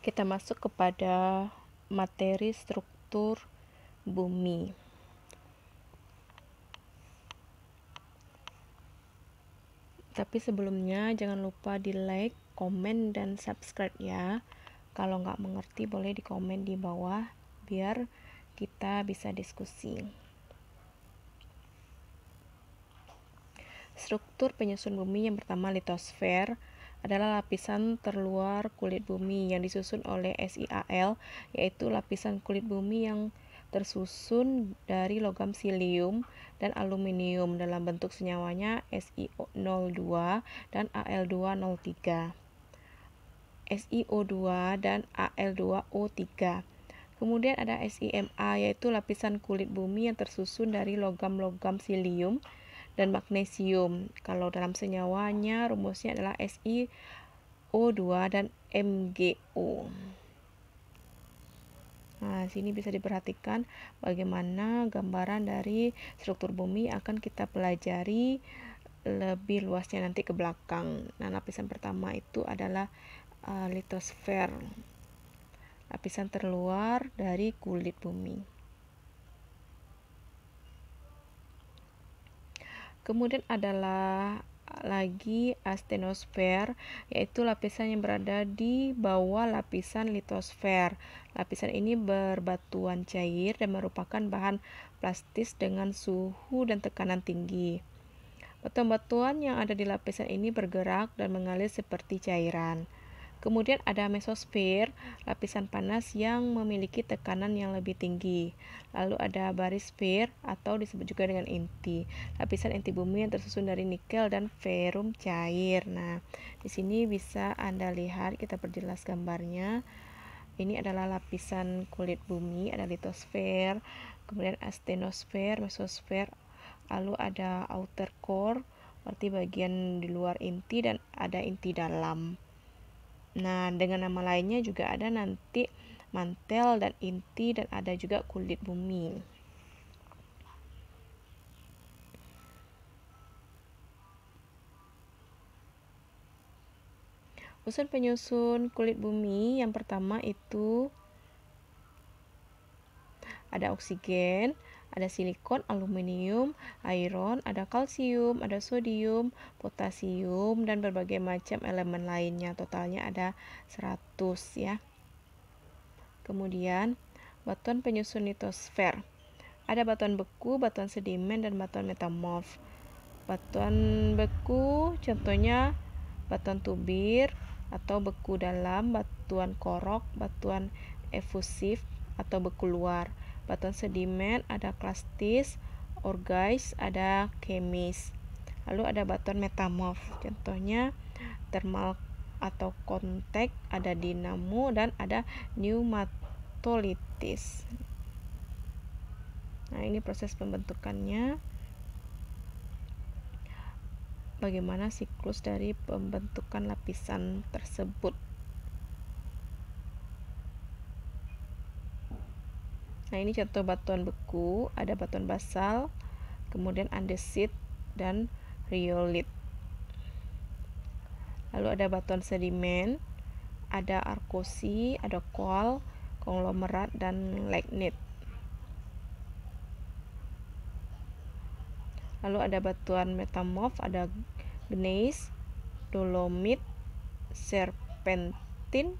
kita masuk kepada materi struktur bumi. Tapi sebelumnya jangan lupa di like, komen, dan subscribe ya. Kalau nggak mengerti boleh di komen di bawah biar kita bisa diskusi. Struktur penyusun bumi yang pertama litosfer adalah lapisan terluar kulit bumi yang disusun oleh SIAL, yaitu lapisan kulit bumi yang tersusun dari logam silium dan aluminium dalam bentuk senyawanya SiO02 dan Al203. SiO2 dan Al2O3. Kemudian ada SIMA yaitu lapisan kulit bumi yang tersusun dari logam-logam silium dan magnesium. Kalau dalam senyawanya rumusnya adalah SiO2 dan MgO. Nah, sini bisa diperhatikan bagaimana gambaran dari struktur bumi akan kita pelajari lebih luasnya nanti ke belakang. Nah, lapisan pertama itu adalah uh, litosfer. Lapisan terluar dari kulit bumi. Kemudian adalah ah, lagi astenosfer yaitu lapisan yang berada di bawah lapisan litosfer. Lapisan ini berbatuan cair dan merupakan bahan plastis dengan suhu dan tekanan tinggi. Batuan-batuan yang ada di lapisan ini bergerak dan mengalir seperti cairan. Kemudian ada mesosfer, lapisan panas yang memiliki tekanan yang lebih tinggi. Lalu ada barisfer atau disebut juga dengan inti, lapisan inti bumi yang tersusun dari nikel dan ferum cair. Nah, di sini bisa Anda lihat kita perjelas gambarnya. Ini adalah lapisan kulit bumi, ada litosfer, kemudian astenosfer, mesosfer, lalu ada outer core, berarti bagian di luar inti dan ada inti dalam. Nah, dengan nama lainnya juga ada nanti mantel dan inti dan ada juga kulit bumi. Usun penyusun kulit bumi yang pertama itu ada oksigen, ada silikon, aluminium, iron, ada kalsium, ada sodium, potasium, dan berbagai macam elemen lainnya. Totalnya ada 100 ya. Kemudian batuan penyusun litosfer. Ada batuan beku, batuan sedimen, dan batuan metamorf. Batuan beku contohnya batuan tubir atau beku dalam, batuan korok, batuan efusif atau beku luar batuan sedimen, ada klastis, orgais, ada kemis. Lalu ada batuan metamorf. Contohnya termal atau kontek ada dinamo dan ada pneumatolitis. Nah, ini proses pembentukannya. Bagaimana siklus dari pembentukan lapisan tersebut? Nah, ini contoh batuan beku, ada batuan basal, kemudian andesit dan riolit. Lalu ada batuan sedimen, ada arkosi, ada koal, konglomerat dan lignit. Lalu ada batuan metamorf, ada gneis, dolomit, serpentin,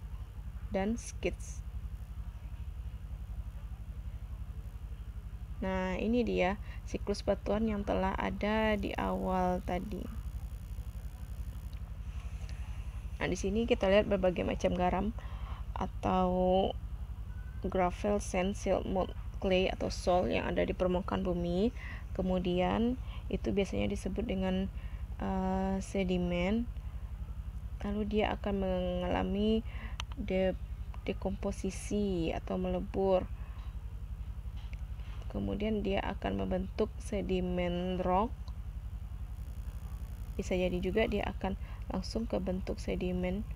dan skits. Nah, ini dia siklus batuan yang telah ada di awal tadi. Nah, di sini kita lihat berbagai macam garam atau gravel, sand, silt, mud, clay atau sol yang ada di permukaan bumi. Kemudian itu biasanya disebut dengan uh, eh, sedimen. Lalu dia akan mengalami de dekomposisi atau melebur kemudian dia akan membentuk sedimen rock bisa jadi juga dia akan langsung ke bentuk sedimen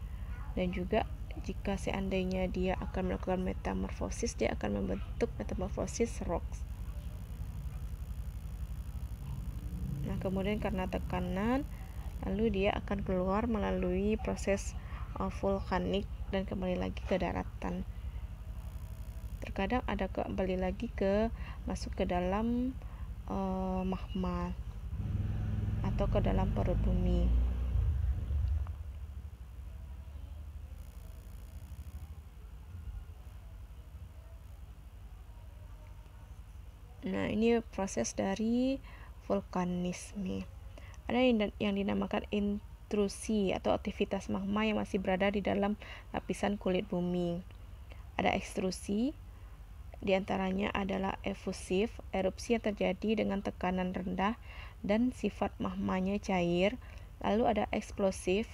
dan juga jika seandainya dia akan melakukan metamorfosis dia akan membentuk metamorfosis rocks nah kemudian karena tekanan lalu dia akan keluar melalui proses uh, vulkanik dan kembali lagi ke daratan terkadang ada kembali lagi ke masuk ke dalam uh, eh, mahmal atau ke dalam perut bumi Nah, ini proses dari vulkanisme. Ada yang dinamakan intrusi atau aktivitas magma yang masih berada di dalam lapisan kulit bumi. Ada ekstrusi di antaranya adalah efusif, erupsi yang terjadi dengan tekanan rendah dan sifat mahmanya cair. Lalu ada eksplosif,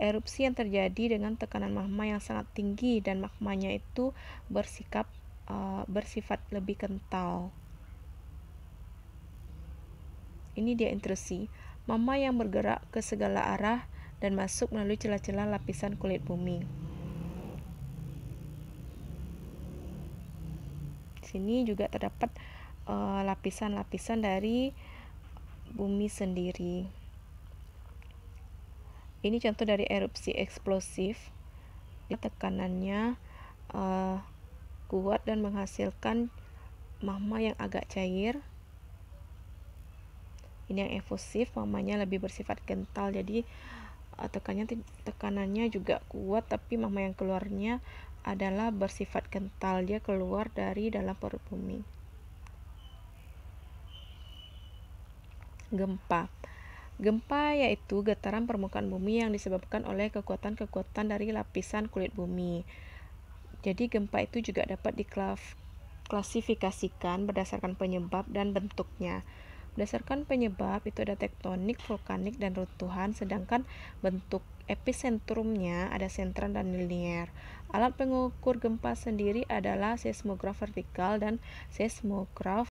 erupsi yang terjadi dengan tekanan magma yang sangat tinggi dan magmanya itu bersikap uh, bersifat lebih kental. Ini dia intrusi, magma yang bergerak ke segala arah dan masuk melalui celah-celah lapisan kulit bumi. sini juga terdapat eh, lapisan-lapisan uh, dari bumi sendiri. Ini contoh dari erupsi eksplosif. Tekanannya uh, kuat dan menghasilkan magma yang agak cair. Ini yang efusif, mamanya lebih bersifat kental. Jadi uh, eh, tekanannya tekanannya juga kuat tapi magma yang keluarnya adalah bersifat kental, dia keluar dari dalam perut bumi. Gempa. Gempa yaitu getaran permukaan bumi yang disebabkan oleh kekuatan-kekuatan dari lapisan kulit bumi. Jadi gempa itu juga dapat diklasifikasikan berdasarkan penyebab dan bentuknya. Berdasarkan penyebab itu ada tektonik, vulkanik, dan runtuhan, sedangkan bentuk epicentrumnya ada sentral dan linear. Alat pengukur gempa sendiri adalah seismograf vertikal dan seismograf